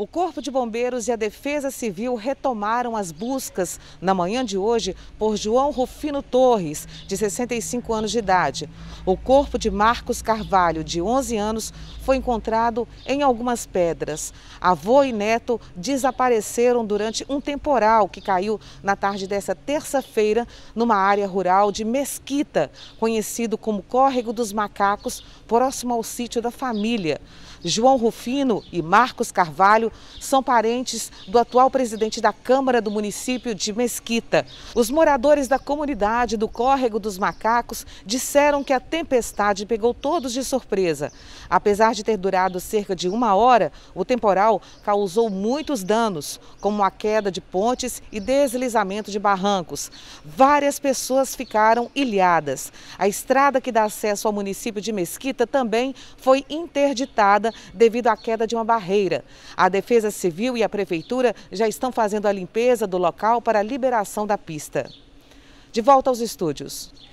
O Corpo de Bombeiros e a Defesa Civil retomaram as buscas na manhã de hoje por João Rufino Torres, de 65 anos de idade. O corpo de Marcos Carvalho, de 11 anos, foi encontrado em algumas pedras. Avô e neto desapareceram durante um temporal que caiu na tarde dessa terça-feira numa área rural de Mesquita, conhecido como Córrego dos Macacos, próximo ao sítio da família. João Rufino e Marcos Carvalho são parentes do atual presidente da Câmara do município de Mesquita. Os moradores da comunidade do Córrego dos Macacos disseram que a tempestade pegou todos de surpresa. Apesar de ter durado cerca de uma hora, o temporal causou muitos danos, como a queda de pontes e deslizamento de barrancos. Várias pessoas ficaram ilhadas. A estrada que dá acesso ao município de Mesquita também foi interditada devido à queda de uma barreira. A Defesa Civil e a Prefeitura já estão fazendo a limpeza do local para a liberação da pista. De volta aos estúdios.